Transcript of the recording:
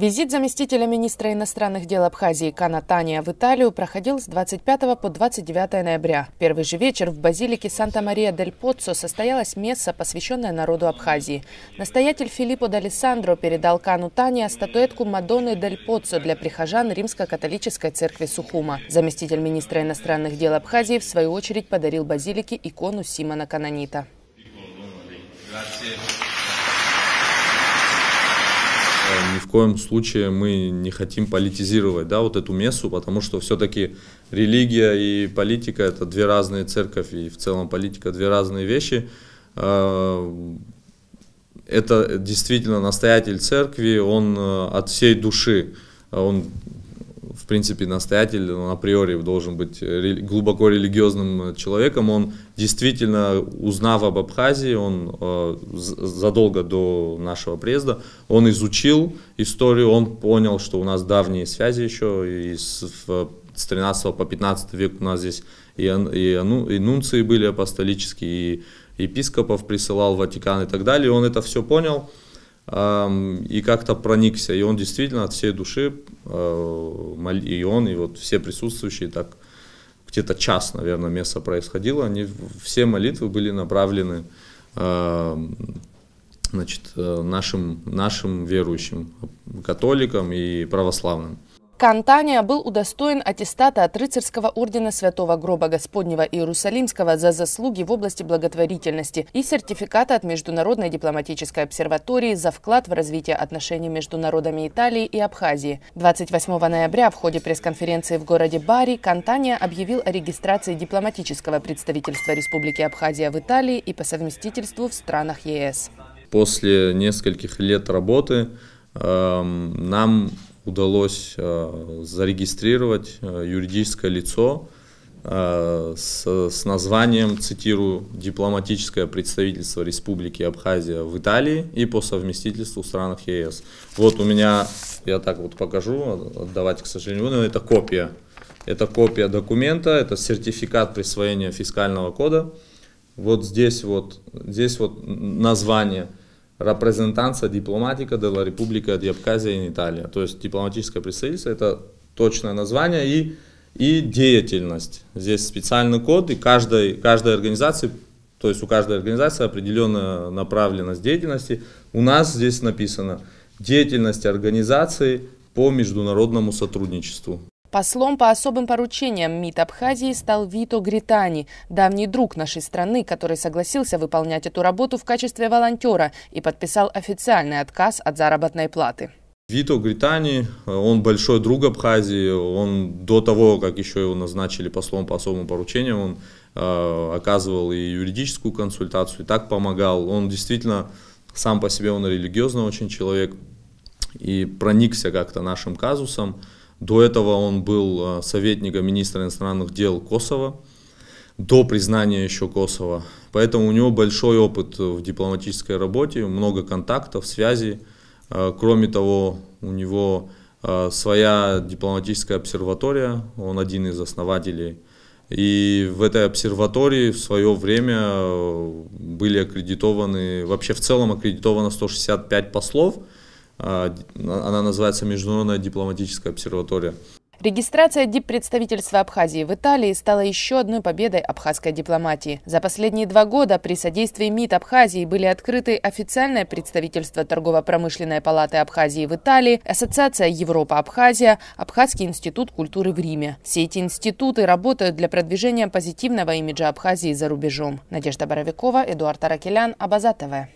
Визит заместителя министра иностранных дел Абхазии Кана Тания в Италию проходил с 25 по 29 ноября. Первый же вечер в базилике Санта-Мария-дель-Поццо состоялась месса, посвященная народу Абхазии. Настоятель Филиппо Д'Алессандро передал Кану Тания статуэтку Мадонны дель Поццо для прихожан Римско-католической церкви Сухума. Заместитель министра иностранных дел Абхазии в свою очередь подарил базилике икону Симона Канонита. Grazie. Э, ни в коем случае мы не хотим политизировать да, вот эту мессу, потому что все-таки религия и политика – это две разные церковь, и в целом политика – две разные вещи. Э, это действительно настоятель церкви, он э, от всей души, он в принципе, настоятель, он априори должен быть э, глубоко религиозным э, человеком. Он действительно, узнав об Абхазии, он э, задолго до нашего приезда, он изучил историю, он понял, что у нас давние связи еще, и с, с 13 по 15 век у нас здесь и, и, и нунции были апостолические, и епископов присылал в Ватикан и так далее. Он это все понял и как-то проникся. И он действительно от всей души, э, и он, и вот все присутствующие так где-то час, наверное, место происходило, они, все молитвы были направлены значит, э, нашим, нашим верующим, католикам и православным. Кантания был удостоен аттестата от рыцарского ордена Святого Гроба Господнего Иерусалимского за заслуги в области благотворительности и сертификата от Международной дипломатической обсерватории за вклад в развитие отношений между народами Италии и Абхазии. 28 ноября в ходе пресс-конференции в городе Бари Кантания объявил о регистрации дипломатического представительства Республики Абхазия в Италии и по совместительству в странах ЕС. После нескольких лет работы эм, нам удалось э, зарегистрировать э, юридическое лицо э, с, названием, цитирую, «Дипломатическое представительство Республики Абхазия в Италии и по совместительству в странах ЕС». Вот у меня, я так вот покажу, отдавать, к сожалению, но ну, это копия. Это копия документа, это сертификат присвоения фискального кода. Вот здесь вот, здесь вот название – Репрезентанция дипломатика de la Repubblica di Abkhazia in Italia. То есть дипломатическое представительство – это точное название и, и деятельность. Здесь специальный код, и каждой, каждой организации, то есть у каждой организации определенная направленность деятельности. У нас здесь написано «Деятельность организации по международному сотрудничеству». Послом по особым поручениям МИД Абхазии стал Вито Гритани, давний друг нашей страны, который согласился выполнять эту работу в качестве волонтера и подписал официальный отказ от заработной платы. Вито Гритани, он большой друг Абхазии, он до того, как еще его назначили послом по особым поручениям, он э, оказывал и юридическую консультацию, и так помогал. Он действительно сам по себе, он религиозный очень человек и проникся как-то нашим казусом. До этого он был э, советником министра иностранных дел Косово, до признания еще Косово. Поэтому у него большой опыт в дипломатической работе, много контактов, связей. Э, кроме того, у него э, своя дипломатическая обсерватория, он один из основателей. И в этой обсерватории в свое время были аккредитованы, вообще в целом аккредитовано 165 послов – а, она называется Международная дипломатическая обсерватория. Регистрация диппредставительства Абхазии в Италии стала еще одной победой абхазской дипломатии. За последние два года при содействии МИД Абхазии были открыты официальное представительство Торгово-промышленной палаты Абхазии в Италии, Ассоциация Европа-Абхазия, Абхазский институт культуры в Риме. Все эти институты работают для продвижения позитивного имиджа Абхазии за рубежом. Надежда Боровикова, Эдуард Аракелян, Абазатова.